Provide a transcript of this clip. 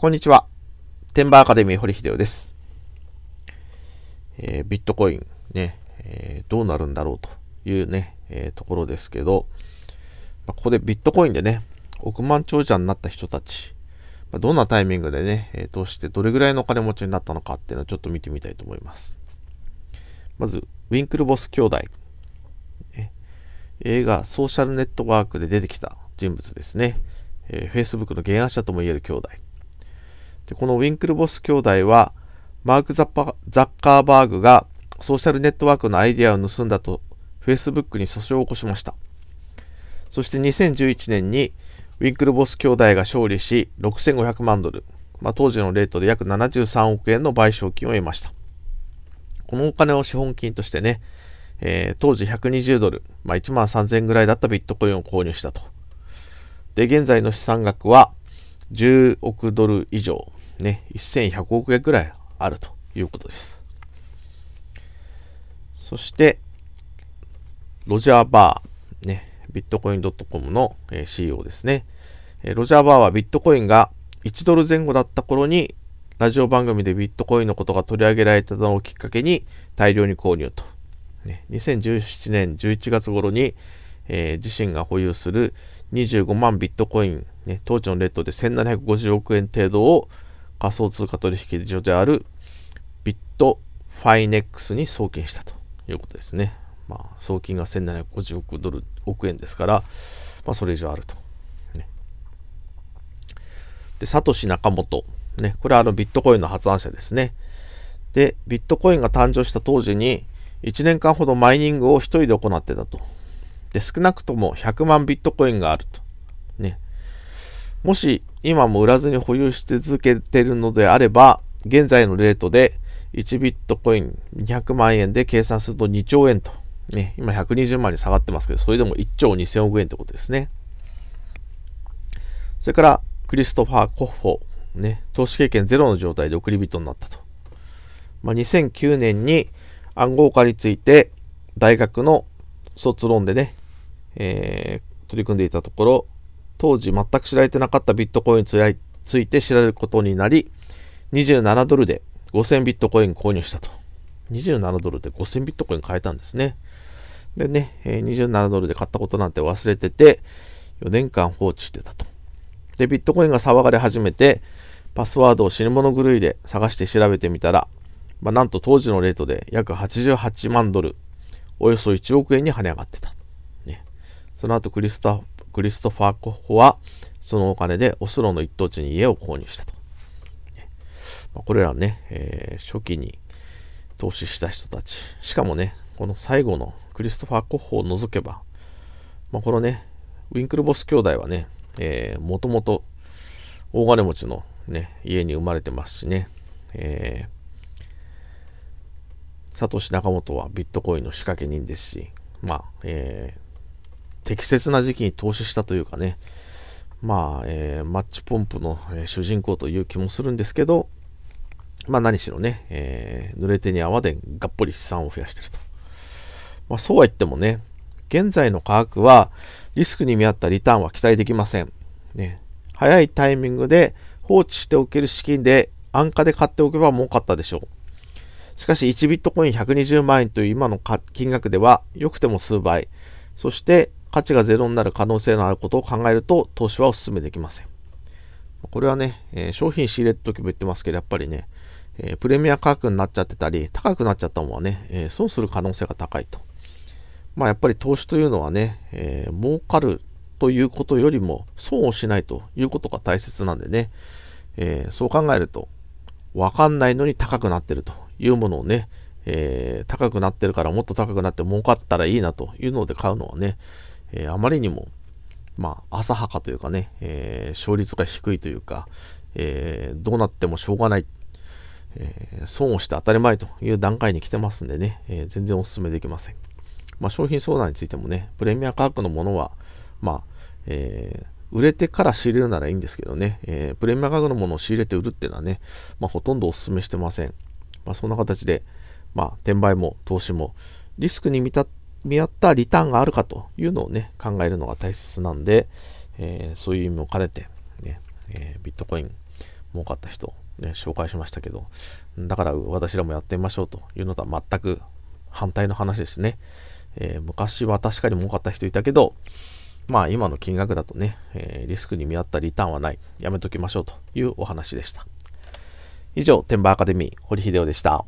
こんにちは。テンバーアカデミー堀秀夫です。えー、ビットコインね、えー、どうなるんだろうというね、えー、ところですけど、まあ、ここでビットコインでね、億万長者になった人たち、まあ、どんなタイミングでね、え投してどれぐらいのお金持ちになったのかっていうのをちょっと見てみたいと思います。まず、ウィンクルボス兄弟。映画、ソーシャルネットワークで出てきた人物ですね。えー、Facebook の原案者ともいえる兄弟。でこのウィンクルボス兄弟は、マークザッカーバーグがソーシャルネットワークのアイデアを盗んだと Facebook に訴訟を起こしました。そして2011年にウィンクルボス兄弟が勝利し6500万ドル、まあ、当時のレートで約73億円の賠償金を得ました。このお金を資本金としてね、えー、当時120ドル、まあ、1万3000円ぐらいだったビットコインを購入したと。で、現在の資産額は10億ドル以上、ね、1100億円ぐらいあるということです。そして、ロジャー・バー、ね、ビットコイン .com の CEO ですね。ロジャー・バーはビットコインが1ドル前後だった頃に、ラジオ番組でビットコインのことが取り上げられたのをきっかけに大量に購入と。ね、2017年11月頃に、えー、自身が保有する25万ビットコイン、ね、当時のレッドで1750億円程度を仮想通貨取引所であるビットファイネックスに送金したということですね。まあ、送金が1750億ドル、億円ですから、まあ、それ以上あると。ね、で、サトシ・ナカモト。ね、これはあのビットコインの発案者ですね。で、ビットコインが誕生した当時に、1年間ほどマイニングを1人で行ってたと。で、少なくとも100万ビットコインがあると。ね。もし、今も売らずに保有し続けているのであれば、現在のレートで1ビットコイン200万円で計算すると2兆円と、ね、今120万に下がってますけど、それでも1兆2000億円ってことですね。それから、クリストファー・コッホ、ね、投資経験ゼロの状態で送り人になったと。まあ、2009年に暗号化について大学の卒論でね、えー、取り組んでいたところ、当時全く知られてなかったビットコインについて知られることになり、27ドルで5000ビットコイン購入したと。27ドルで5000ビットコイン買えたんですね。でね、27ドルで買ったことなんて忘れてて、4年間放置してたと。で、ビットコインが騒がれ始めて、パスワードを死もの狂いで探して調べてみたら、まあ、なんと当時のレートで約88万ドル、およそ1億円に跳ね上がってた。ね、その後クリスタクリストファー・コッホは、そのお金でオスロの一等地に家を購入したと。まこれらね、えー、初期に投資した人たち。しかもね、この最後のクリストファー・コッホを除けば、まあ、このね、ウィンクルボス兄弟はね、えー、もともと大金持ちのね、家に生まれてますしね、えー、サトシ・ナカモトはビットコインの仕掛け人ですし、まあ、え適切な時期に投資したというかね、まあ、えー、マッチポンプの、え主人公という気もするんですけど、まあ何しろね、えー、濡れ手に泡でがっぽり資産を増やしてると。まあそうは言ってもね、現在の価格はリスクに見合ったリターンは期待できません。ね、早いタイミングで放置しておける資金で安価で買っておけば儲かったでしょう。しかし1ビットコイン120万円という今の金額では良くても数倍。そして価値がゼロになる可能性のあることを考えると投資はお勧めできません。これはね、え商品仕入れるときも言ってますけど、やっぱりね、えプレミア価格になっちゃってたり、高くなっちゃったものはね、え損する可能性が高いと。まあやっぱり投資というのはね、えー、儲かるということよりも損をしないということが大切なんでね、えー、そう考えると、わかんないのに高くなってるというものをね、えー、高くなってるからもっと高くなって儲かったらいいなというので買うのはね、えー、あまりにも、まあ、浅はかというかね、えー、勝率が低いというか、えー、どうなってもしょうがない、え損をして当たり前という段階に来てますんでね、え全然お勧めできません。まあ、商品相談についてもね、プレミア価格のものは、まあ、え売れてから仕入れるならいいんですけどね、えプレミア価格のものを仕入れて売るっていうのはね、まあ、ほとんどお勧めしてません。まあ、そんな形で、まあ、転売も投資もリスクに見立っ見合ったリターンがあるかというのをね、考えるのが大切なんで、えー、そういう意味も兼ねて、ね、えー、ビットコイン儲かった人、ね、紹介しましたけど、だから私らもやってみましょうというのとは全く反対の話ですね。えー、昔は確かに儲かった人いたけど、まあ今の金額だとね、えリスクに見合ったリターンはない。やめときましょうというお話でした。以上、テンバーアカデミー、堀秀夫でした。